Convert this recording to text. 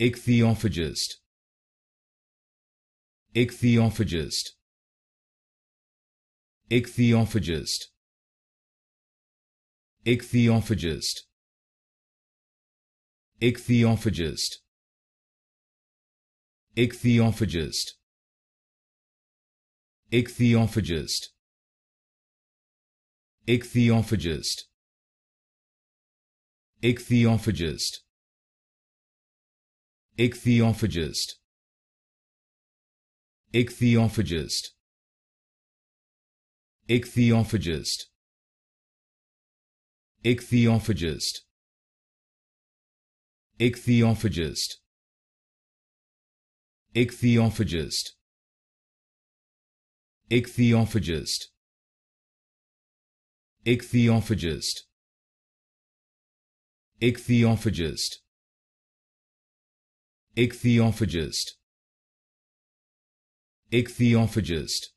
Ichthyophagist. Ichthyophagist. Ichthyophagist. Ichthyophagist. Ichthyophagist. Ichthyophagist. Ichthyophagist. Ichthyophagist. Ichthyophagist. Ichthyophagist. Ichthyophagist. Ichthyophagist. Ichthyophagist. Ichthyophagist. Ichthyophagist. Ichthyophagist. Ichthyophagist. ichthyophagist, ichthyophagist ichthyophagist